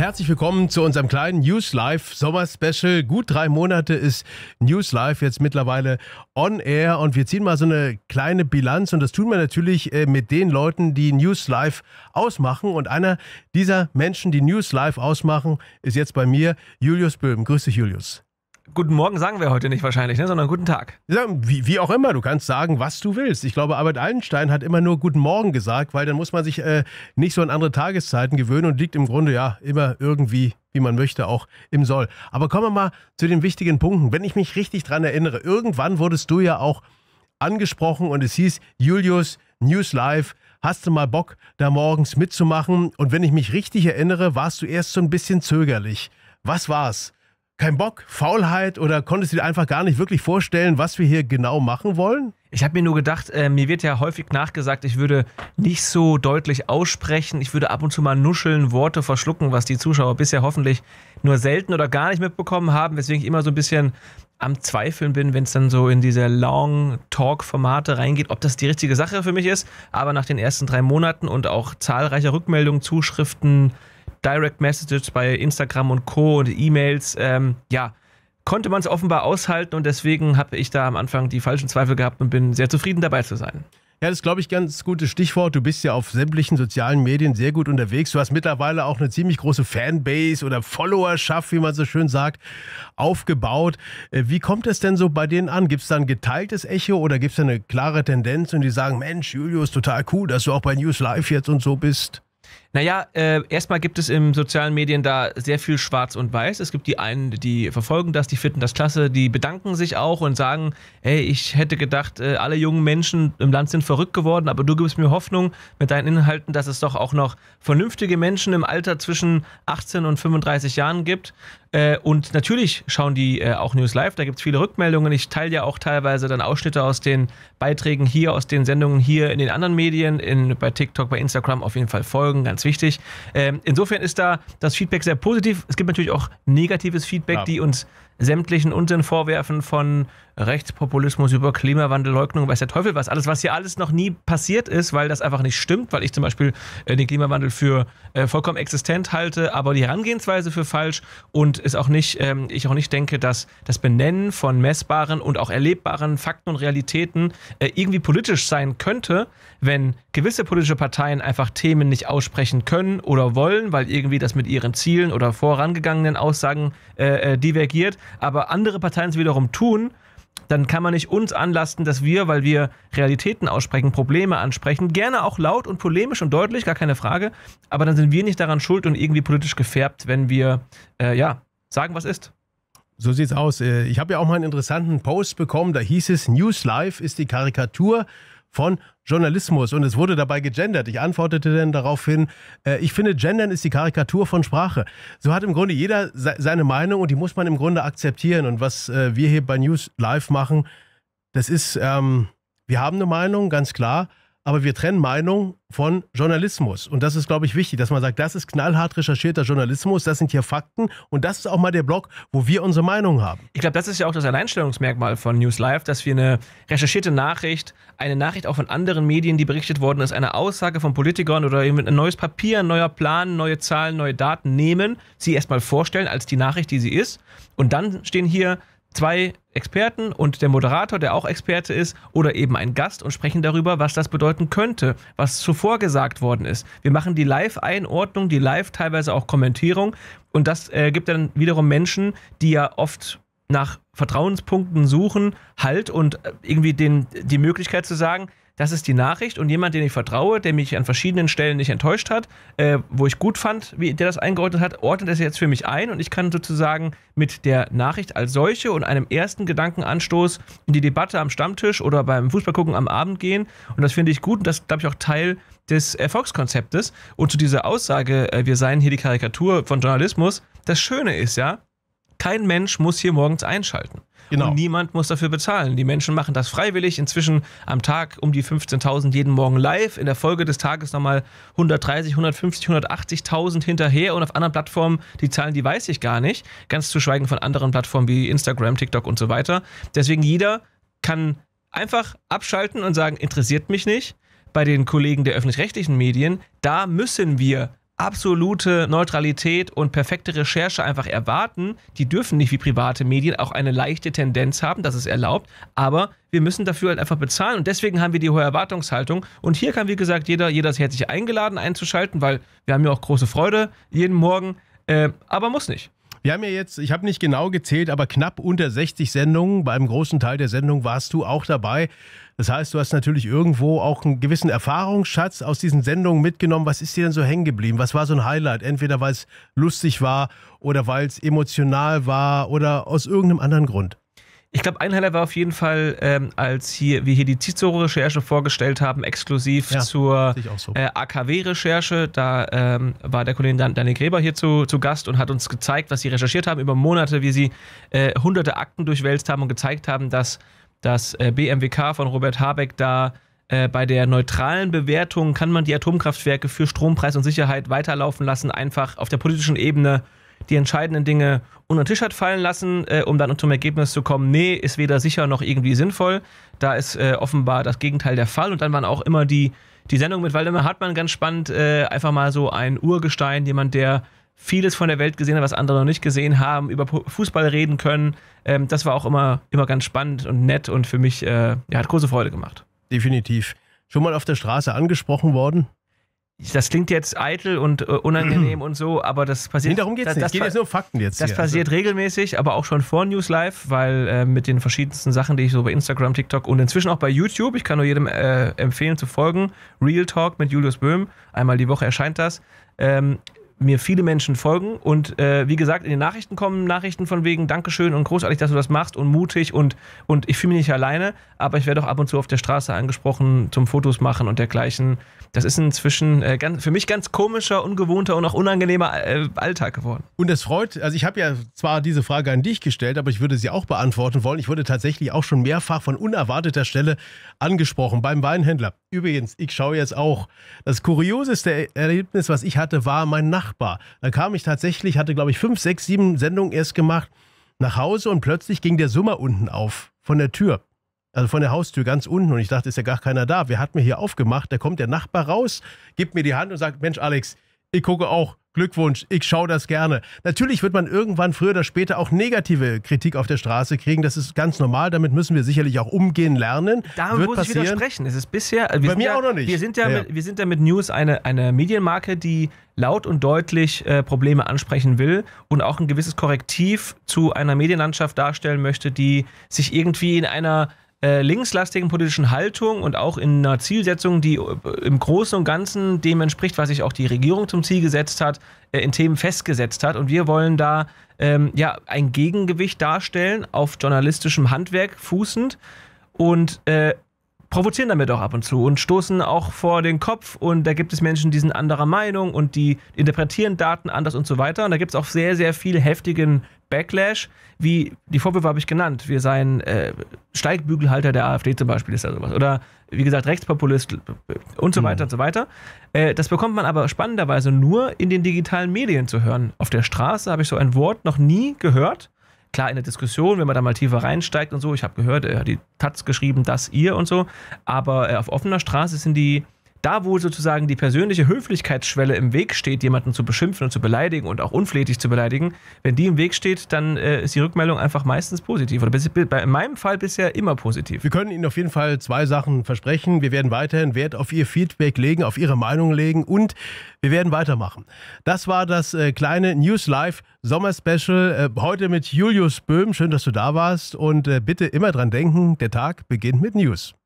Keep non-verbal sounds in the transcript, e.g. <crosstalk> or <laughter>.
Herzlich willkommen zu unserem kleinen News Live Sommer Special. Gut drei Monate ist News Live jetzt mittlerweile on air und wir ziehen mal so eine kleine Bilanz und das tun wir natürlich äh, mit den Leuten, die News Live ausmachen. Und einer dieser Menschen, die News Live ausmachen, ist jetzt bei mir Julius Böhm. Grüß dich, Julius. Guten Morgen sagen wir heute nicht wahrscheinlich, ne? sondern guten Tag. Ja, wie, wie, auch immer, du kannst sagen, was du willst. Ich glaube, Albert Einstein hat immer nur guten Morgen gesagt, weil dann muss man sich äh, nicht so an andere Tageszeiten gewöhnen und liegt im Grunde ja immer irgendwie, wie man möchte, auch im Soll. Aber kommen wir mal zu den wichtigen Punkten. Wenn ich mich richtig daran erinnere, irgendwann wurdest du ja auch angesprochen und es hieß Julius News Live. Hast du mal Bock, da morgens mitzumachen? Und wenn ich mich richtig erinnere, warst du erst so ein bisschen zögerlich. Was war's? kein Bock, Faulheit oder konntest du dir einfach gar nicht wirklich vorstellen, was wir hier genau machen wollen? Ich habe mir nur gedacht, äh, mir wird ja häufig nachgesagt, ich würde nicht so deutlich aussprechen, ich würde ab und zu mal nuscheln, Worte verschlucken, was die Zuschauer bisher hoffentlich nur selten oder gar nicht mitbekommen haben, weswegen ich immer so ein bisschen am Zweifeln bin, wenn es dann so in diese Long-Talk-Formate reingeht, ob das die richtige Sache für mich ist. Aber nach den ersten drei Monaten und auch zahlreicher Rückmeldungen, Zuschriften, Direct Messages bei Instagram und Co. und E-Mails. Ähm, ja, konnte man es offenbar aushalten und deswegen habe ich da am Anfang die falschen Zweifel gehabt und bin sehr zufrieden dabei zu sein. Ja, das ist, glaube ich, ganz gutes Stichwort. Du bist ja auf sämtlichen sozialen Medien sehr gut unterwegs. Du hast mittlerweile auch eine ziemlich große Fanbase oder Followerschaft, wie man so schön sagt, aufgebaut. Äh, wie kommt es denn so bei denen an? Gibt es da ein geteiltes Echo oder gibt es da eine klare Tendenz und die sagen, Mensch, Julius, total cool, dass du auch bei News Live jetzt und so bist? Naja, äh, erstmal gibt es im sozialen Medien da sehr viel Schwarz und Weiß. Es gibt die einen, die verfolgen das, die finden das klasse, die bedanken sich auch und sagen, hey, ich hätte gedacht, äh, alle jungen Menschen im Land sind verrückt geworden, aber du gibst mir Hoffnung mit deinen Inhalten, dass es doch auch noch vernünftige Menschen im Alter zwischen 18 und 35 Jahren gibt. Äh, und natürlich schauen die äh, auch News Live, da gibt es viele Rückmeldungen. Ich teile ja auch teilweise dann Ausschnitte aus den Beiträgen hier, aus den Sendungen hier in den anderen Medien, in, bei TikTok, bei Instagram auf jeden Fall folgen, ganz wichtig wichtig. Ähm, insofern ist da das Feedback sehr positiv. Es gibt natürlich auch negatives Feedback, ja. die uns sämtlichen Unsinnvorwerfen von Rechtspopulismus über Klimawandelleugnung, weiß der Teufel was, alles, was hier alles noch nie passiert ist, weil das einfach nicht stimmt, weil ich zum Beispiel äh, den Klimawandel für äh, vollkommen existent halte, aber die Herangehensweise für falsch und ist auch nicht, ähm, ich auch nicht denke, dass das Benennen von messbaren und auch erlebbaren Fakten und Realitäten äh, irgendwie politisch sein könnte, wenn gewisse politische Parteien einfach Themen nicht aussprechen können oder wollen, weil irgendwie das mit ihren Zielen oder vorangegangenen Aussagen divergiert aber andere Parteien es wiederum tun, dann kann man nicht uns anlasten, dass wir, weil wir Realitäten aussprechen, Probleme ansprechen, gerne auch laut und polemisch und deutlich, gar keine Frage, aber dann sind wir nicht daran schuld und irgendwie politisch gefärbt, wenn wir, äh, ja, sagen, was ist. So sieht's aus. Äh, ich habe ja auch mal einen interessanten Post bekommen, da hieß es, News Live ist die Karikatur von Journalismus und es wurde dabei gegendert. Ich antwortete dann daraufhin, äh, ich finde, Gendern ist die Karikatur von Sprache. So hat im Grunde jeder se seine Meinung und die muss man im Grunde akzeptieren. Und was äh, wir hier bei News Live machen, das ist, ähm, wir haben eine Meinung, ganz klar, aber wir trennen Meinung von Journalismus. Und das ist, glaube ich, wichtig, dass man sagt, das ist knallhart recherchierter Journalismus, das sind hier Fakten und das ist auch mal der Blog, wo wir unsere Meinung haben. Ich glaube, das ist ja auch das Alleinstellungsmerkmal von News Live, dass wir eine recherchierte Nachricht, eine Nachricht auch von anderen Medien, die berichtet worden ist, eine Aussage von Politikern oder eben ein neues Papier, ein neuer Plan, neue Zahlen, neue Daten nehmen, sie erstmal vorstellen als die Nachricht, die sie ist. Und dann stehen hier zwei Experten und der Moderator, der auch Experte ist, oder eben ein Gast und sprechen darüber, was das bedeuten könnte, was zuvor gesagt worden ist. Wir machen die Live-Einordnung, die Live teilweise auch Kommentierung und das äh, gibt dann wiederum Menschen, die ja oft nach Vertrauenspunkten suchen, Halt und äh, irgendwie den, die Möglichkeit zu sagen, das ist die Nachricht und jemand, den ich vertraue, der mich an verschiedenen Stellen nicht enttäuscht hat, äh, wo ich gut fand, wie der das eingeordnet hat, ordnet es jetzt für mich ein und ich kann sozusagen mit der Nachricht als solche und einem ersten Gedankenanstoß in die Debatte am Stammtisch oder beim Fußballgucken am Abend gehen und das finde ich gut und das glaube ich auch Teil des Erfolgskonzeptes und zu dieser Aussage, äh, wir seien hier die Karikatur von Journalismus, das Schöne ist ja, kein Mensch muss hier morgens einschalten. Genau. Und niemand muss dafür bezahlen. Die Menschen machen das freiwillig. Inzwischen am Tag um die 15.000 jeden Morgen live. In der Folge des Tages nochmal 130, 150, 180.000 hinterher. Und auf anderen Plattformen, die Zahlen, die weiß ich gar nicht. Ganz zu schweigen von anderen Plattformen wie Instagram, TikTok und so weiter. Deswegen jeder kann einfach abschalten und sagen, interessiert mich nicht. Bei den Kollegen der öffentlich-rechtlichen Medien, da müssen wir absolute Neutralität und perfekte Recherche einfach erwarten. Die dürfen nicht wie private Medien auch eine leichte Tendenz haben, das ist erlaubt, aber wir müssen dafür halt einfach bezahlen und deswegen haben wir die hohe Erwartungshaltung und hier kann wie gesagt jeder, jeder ist herzlich eingeladen einzuschalten, weil wir haben ja auch große Freude jeden Morgen, äh, aber muss nicht. Wir haben ja jetzt, ich habe nicht genau gezählt, aber knapp unter 60 Sendungen. Beim großen Teil der Sendung warst du auch dabei. Das heißt, du hast natürlich irgendwo auch einen gewissen Erfahrungsschatz aus diesen Sendungen mitgenommen. Was ist dir denn so hängen geblieben? Was war so ein Highlight? Entweder weil es lustig war oder weil es emotional war oder aus irgendeinem anderen Grund. Ich glaube, ein Highlight war auf jeden Fall, ähm, als hier, wir hier die Cicero-Recherche vorgestellt haben, exklusiv ja, zur so. äh, AKW-Recherche. Da ähm, war der Kollege Dan Daniel Gräber hier zu, zu, Gast und hat uns gezeigt, was sie recherchiert haben über Monate, wie sie äh, hunderte Akten durchwälzt haben und gezeigt haben, dass das äh, BMWK von Robert Habeck da äh, bei der neutralen Bewertung kann man die Atomkraftwerke für Strompreis und Sicherheit weiterlaufen lassen, einfach auf der politischen Ebene die entscheidenden Dinge unter den Tisch hat fallen lassen, äh, um dann zum Ergebnis zu kommen, nee, ist weder sicher noch irgendwie sinnvoll. Da ist äh, offenbar das Gegenteil der Fall. Und dann waren auch immer die, die Sendung mit Waldemar Hartmann ganz spannend, äh, einfach mal so ein Urgestein, jemand, der vieles von der Welt gesehen hat, was andere noch nicht gesehen haben, über Fußball reden können. Ähm, das war auch immer, immer ganz spannend und nett und für mich äh, ja, hat große Freude gemacht. Definitiv. Schon mal auf der Straße angesprochen worden? das klingt jetzt eitel und äh, unangenehm <clears throat> und so, aber das passiert. Nee, darum geht's das, nicht. Das geht jetzt nur um Fakten jetzt. Das hier. passiert also. regelmäßig, aber auch schon vor News Live, weil äh, mit den verschiedensten Sachen, die ich so bei Instagram, TikTok und inzwischen auch bei YouTube, ich kann nur jedem äh, empfehlen zu folgen. Real Talk mit Julius Böhm, einmal die Woche erscheint das. Ähm, mir viele Menschen folgen und äh, wie gesagt, in den Nachrichten kommen Nachrichten von wegen Dankeschön und großartig, dass du das machst und mutig und, und ich fühle mich nicht alleine, aber ich werde auch ab und zu auf der Straße angesprochen zum Fotos machen und dergleichen. Das ist inzwischen äh, ganz, für mich ganz komischer, ungewohnter und auch unangenehmer äh, Alltag geworden. Und es freut, also ich habe ja zwar diese Frage an dich gestellt, aber ich würde sie auch beantworten wollen. Ich wurde tatsächlich auch schon mehrfach von unerwarteter Stelle angesprochen beim Weinhändler. Übrigens, ich schaue jetzt auch. Das kurioseste Erlebnis, was ich hatte, war mein Nachbar. Da kam ich tatsächlich, hatte glaube ich fünf, sechs, sieben Sendungen erst gemacht, nach Hause und plötzlich ging der Summer unten auf von der Tür. Also von der Haustür ganz unten und ich dachte, ist ja gar keiner da. Wer hat mir hier aufgemacht? Da kommt der Nachbar raus, gibt mir die Hand und sagt: Mensch, Alex, ich gucke auch. Glückwunsch, ich schaue das gerne. Natürlich wird man irgendwann früher oder später auch negative Kritik auf der Straße kriegen. Das ist ganz normal. Damit müssen wir sicherlich auch umgehen lernen. Da muss passieren. ich widersprechen. Es ist bisher. Bei mir ja, auch noch nicht. Wir sind ja, ja. Mit, wir sind ja mit News eine, eine Medienmarke, die laut und deutlich äh, Probleme ansprechen will und auch ein gewisses Korrektiv zu einer Medienlandschaft darstellen möchte, die sich irgendwie in einer äh, linkslastigen politischen Haltung und auch in einer Zielsetzung, die äh, im Großen und Ganzen dem entspricht, was sich auch die Regierung zum Ziel gesetzt hat, äh, in Themen festgesetzt hat. Und wir wollen da ähm, ja, ein Gegengewicht darstellen, auf journalistischem Handwerk fußend und äh, provozieren damit auch ab und zu und stoßen auch vor den Kopf und da gibt es Menschen, die sind anderer Meinung und die interpretieren Daten anders und so weiter. Und da gibt es auch sehr, sehr viel heftigen Backlash, wie die Vorwürfe habe ich genannt. Wir seien äh, Steigbügelhalter der AfD zum Beispiel, ist da sowas. Oder wie gesagt, Rechtspopulist und so mhm. weiter mhm. und so weiter. Äh, das bekommt man aber spannenderweise nur in den digitalen Medien zu hören. Auf der Straße habe ich so ein Wort noch nie gehört. Klar, in der Diskussion, wenn man da mal tiefer reinsteigt und so, ich habe gehört, er hat die Taz geschrieben, dass ihr und so, aber äh, auf offener Straße sind die da wo sozusagen die persönliche Höflichkeitsschwelle im Weg steht, jemanden zu beschimpfen und zu beleidigen und auch unflätig zu beleidigen, wenn die im Weg steht, dann äh, ist die Rückmeldung einfach meistens positiv. Oder in meinem Fall bisher immer positiv. Wir können Ihnen auf jeden Fall zwei Sachen versprechen. Wir werden weiterhin Wert auf Ihr Feedback legen, auf Ihre Meinung legen und wir werden weitermachen. Das war das äh, kleine News Live Sommerspecial. Äh, heute mit Julius Böhm. Schön, dass du da warst. Und äh, bitte immer dran denken, der Tag beginnt mit News.